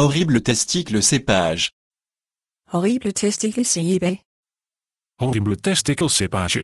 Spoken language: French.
Horrible testicle cépage. Horrible testicle cépage. Horrible testicle cépage.